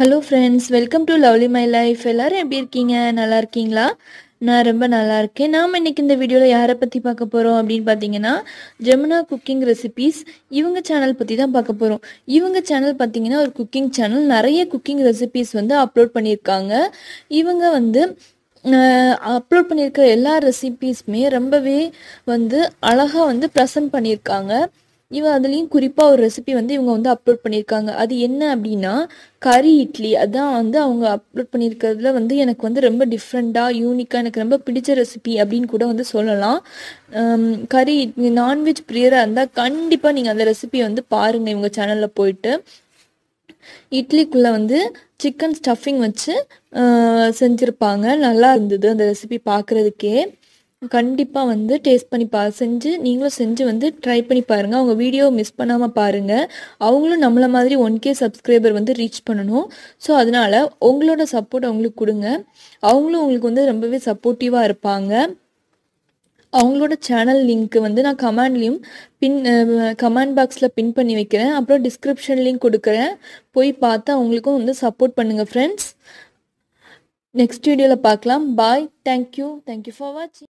hello friends welcome to lovely my life எல்லோரும் எப்படி இருக்கீங்க நல்லா இருக்கீங்களா நான் ரொம்ப நல்லா இருக்கேன் நாம் இன்றைக்கி இந்த வீடியோவில் யாரை பற்றி பார்க்க போகிறோம் அப்படின்னு பார்த்தீங்கன்னா ஜெமுனா குக்கிங் ரெசிபீஸ் இவங்க சேனல் பற்றி தான் பார்க்க போகிறோம் இவங்க சேனல் பார்த்தீங்கன்னா ஒரு குக்கிங் சேனல் நிறைய குக்கிங் ரெசிபீஸ் வந்து அப்லோட் பண்ணியிருக்காங்க இவங்க வந்து அப்லோட் பண்ணியிருக்க எல்லா ரெசிபீஸுமே ரொம்பவே வந்து அழகாக வந்து ப்ரெசன்ட் பண்ணியிருக்காங்க இவன் அதுலேயும் குறிப்பாக ஒரு ரெசிபி வந்து இவங்க வந்து அப்லோட் பண்ணியிருக்காங்க அது என்ன அப்படின்னா கறி இட்லி அதான் வந்து அவங்க அப்லோட் பண்ணியிருக்கிறதுல வந்து எனக்கு வந்து ரொம்ப டிஃப்ரெண்ட்டாக யூனிக்காக எனக்கு ரொம்ப பிடிச்ச ரெசிபி அப்படின்னு கூட வந்து சொல்லலாம் கறி நான்வெஜ் பிரியராக இருந்தால் கண்டிப்பாக நீங்கள் அந்த ரெசிபி வந்து பாருங்கள் இவங்க சேனலில் போயிட்டு இட்லிக்குள்ளே வந்து சிக்கன் ஸ்டஃபிங் வச்சு செஞ்சுருப்பாங்க நல்லா இருந்தது அந்த ரெசிபி பார்க்குறதுக்கே கண்டிப்பாக வந்து டேஸ்ட் பண்ணி பா செஞ்சு நீங்களும் செஞ்சு வந்து ட்ரை பண்ணி பாருங்கள் அவங்க வீடியோ மிஸ் பண்ணாமல் பாருங்கள் அவங்களும் நம்மளை மாதிரி ஒன் கே சப்ஸ்கிரைபர் வந்து ரீச் பண்ணணும் ஸோ அதனால் உங்களோட சப்போர்ட் அவங்களுக்கு கொடுங்க அவங்களும் உங்களுக்கு வந்து ரொம்பவே சப்போர்ட்டிவாக இருப்பாங்க அவங்களோட சேனல் லிங்க்கு வந்து நான் கமெண்ட்லேயும் பின் கமெண்ட் பாக்ஸில் பின் பண்ணி வைக்கிறேன் அப்புறம் டிஸ்கிரிப்ஷன் லிங்க் கொடுக்குறேன் போய் பார்த்து அவங்களுக்கும் வந்து சப்போர்ட் பண்ணுங்கள் ஃப்ரெண்ட்ஸ் நெக்ஸ்ட் வீடியோவில் பார்க்கலாம் பாய் தேங்க்யூ தேங்க்யூ ஃபார் வாட்சிங்